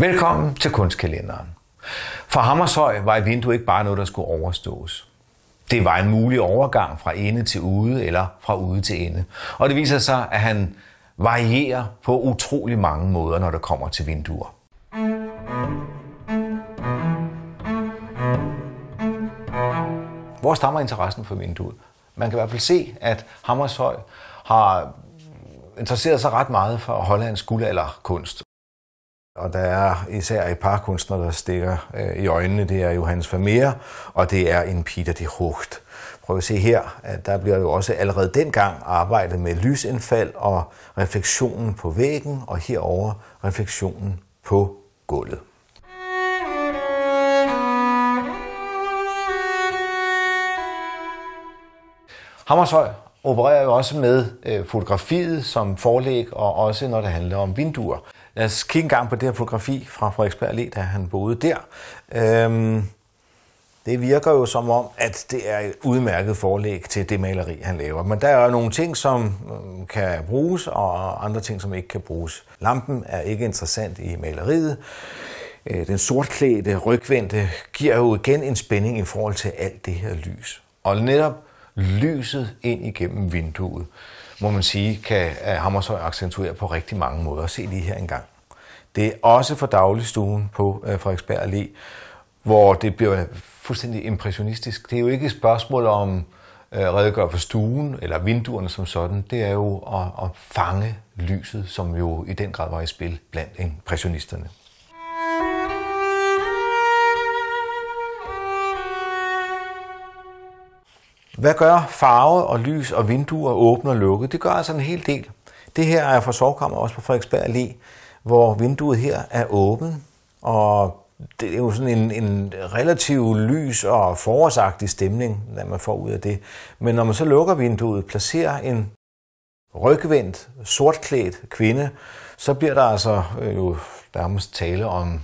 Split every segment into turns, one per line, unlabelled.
Velkommen til kunstkalenderen. For Hammershøj var et vindue ikke bare noget, der skulle overstås. Det var en mulig overgang fra ende til ude eller fra ude til ende. Og det viser sig, at han varierer på utrolig mange måder, når det kommer til vinduer. Hvor stammer interessen for vinduet? Man kan i hvert fald se, at Hammershøj har interesseret sig ret meget for hollandsk guldalderkunst og der er især et par kunstnere, der stikker øh, i øjnene. Det er Johannes Vermeer, og det er en Peter de Hucht. Prøv at se her, at der bliver jo også allerede dengang arbejdet med lysindfald og refleksionen på væggen, og herover refleksionen på gulvet. Hammershøj opererer jo også med øh, fotografiet som forlæg, og også når det handler om vinduer. Lad os kigge en gang på det her fotografi fra Frederiksberg Allé, da han boede der. Øhm, det virker jo som om, at det er et udmærket forlæg til det maleri, han laver. Men der er jo nogle ting, som øh, kan bruges, og andre ting, som ikke kan bruges. Lampen er ikke interessant i maleriet. Øh, den sortklædte rygvendte giver jo igen en spænding i forhold til alt det her lys. Og netop lyset ind igennem vinduet, må man sige, kan Hammershøj accentuere på rigtig mange måder. Se lige her engang. Det er også for dagligstuen på øh, Frederiksberg Allé, hvor det bliver fuldstændig impressionistisk. Det er jo ikke et spørgsmål om at øh, redegøre for stuen eller vinduerne som sådan. Det er jo at, at fange lyset, som jo i den grad var i spil blandt impressionisterne. Hvad gør farve og lys og vinduer åbne og lukket? Det gør altså en hel del. Det her er fra sovkammer også på Frederiksberg Allé, hvor vinduet her er åbent, og det er jo sådan en, en relativ lys og forårsagtig stemning, når man får ud af det. Men når man så lukker vinduet, placerer en rygvendt, sortklædt kvinde, så bliver der altså øh, jo nærmest tale om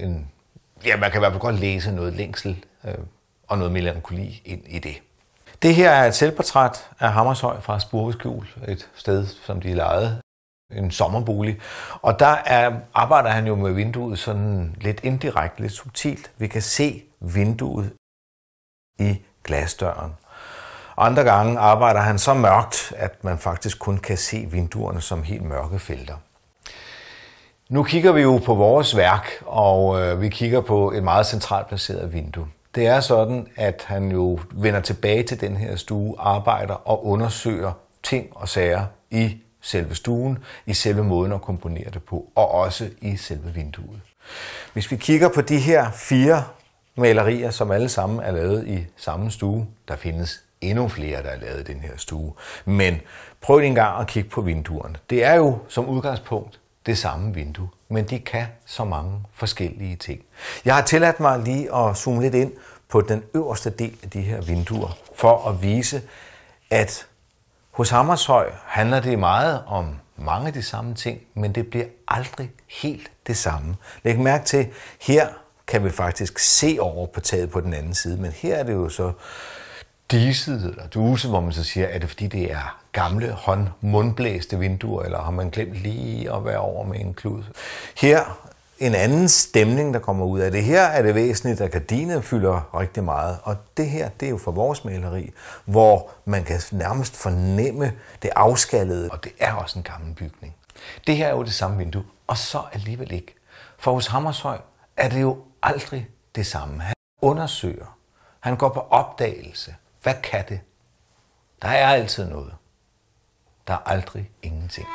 en... Ja, man kan i hvert fald godt læse noget længsel øh, og noget melankoli ind i det. Det her er et selvportræt af Hammershøj fra Spurveskjul, et sted, som de lejede en sommerbolig. Og der er, arbejder han jo med vinduet sådan lidt indirekte, lidt subtilt. Vi kan se vinduet i glasdøren. Andre gange arbejder han så mørkt, at man faktisk kun kan se vinduerne som helt mørke felter. Nu kigger vi jo på vores værk, og øh, vi kigger på et meget centralt placeret vindue. Det er sådan, at han jo vender tilbage til den her stue, arbejder og undersøger ting og sager i selve stuen, i selve måden at komponere det på, og også i selve vinduet. Hvis vi kigger på de her fire malerier, som alle sammen er lavet i samme stue, der findes endnu flere, der er lavet i den her stue. Men prøv en gang at kigge på vinduerne. Det er jo som udgangspunkt det samme vindue, men de kan så mange forskellige ting. Jeg har tilladt mig lige at zoome lidt ind på den øverste del af de her vinduer, for at vise, at hos Hammershøj handler det meget om mange af de samme ting, men det bliver aldrig helt det samme. Læg mærke til, her kan vi faktisk se over på taget på den anden side, men her er det jo så diset eller duse, hvor man så siger, er det fordi det er gamle hånd mundblæste vinduer, eller har man glemt lige at være over med en klud? Her en anden stemning, der kommer ud af det. Her er det væsentligt, at gardinet fylder rigtig meget, og det her, det er jo fra vores maleri, hvor man kan nærmest fornemme det afskallede, og det er også en gammel bygning. Det her er jo det samme vindue, og så alligevel ikke. For hos Hammershøj er det jo aldrig det samme. Han undersøger, han går på opdagelse, hvad kan det? Der er altid noget. Der er aldrig ingenting.